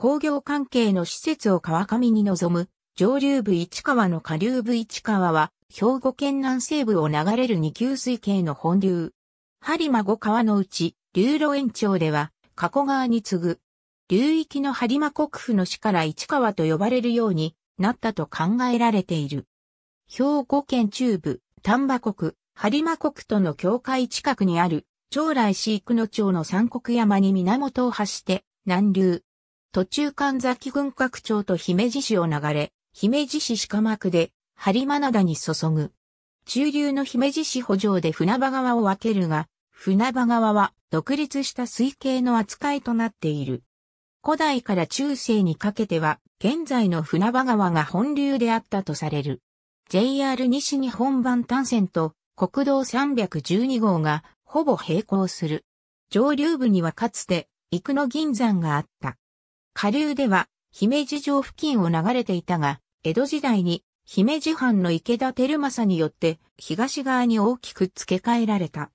工業関係の施設を川上に臨む上流部市川の下流部市川は兵庫県南西部を流れる二級水系の本流。播磨五川のうち流路延長では加古川に次ぐ流域の播磨国府の市から市川と呼ばれるようになったと考えられている。兵庫県中部丹波国、播磨国との境界近くにある、将来飼育の町の三国山に源を発して、南流、途中神崎軍拡町と姫路市を流れ、姫路市鹿幕で、針真灘に注ぐ。中流の姫路市補助で船場川を分けるが、船場川は独立した水系の扱いとなっている。古代から中世にかけては、現在の船場川が本流であったとされる。JR 西日本版単線と国道312号がほぼ並行する。上流部にはかつて、幾野銀山があった。下流では、姫路城付近を流れていたが、江戸時代に、姫路藩の池田照正によって、東側に大きく付け替えられた。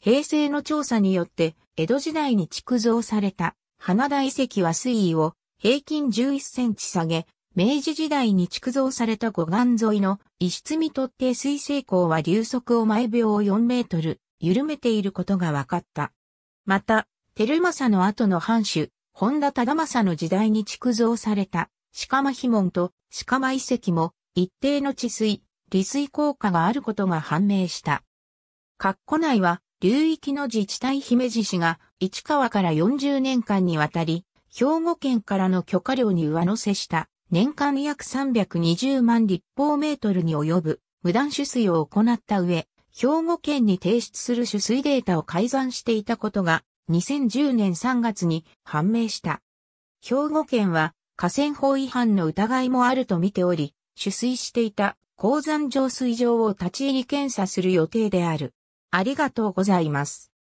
平成の調査によって、江戸時代に築造された、花田遺跡は水位を平均11センチ下げ、明治時代に築造された護岸沿いの一室にとって水成港は流速を毎秒4メートル緩めていることが分かった。また、テルマサの後の藩主、本田忠政の時代に築造された、鹿間碑門と鹿間遺跡も一定の治水、利水効果があることが判明した。括弧内は、流域の自治体姫路市が、市川から40年間にわたり、兵庫県からの許可料に上乗せした、年間約320万立方メートルに及ぶ、無断取水を行った上、兵庫県に提出する取水データを改ざんしていたことが2010年3月に判明した。兵庫県は河川法違反の疑いもあると見ており、取水していた鉱山浄水場を立ち入り検査する予定である。ありがとうございます。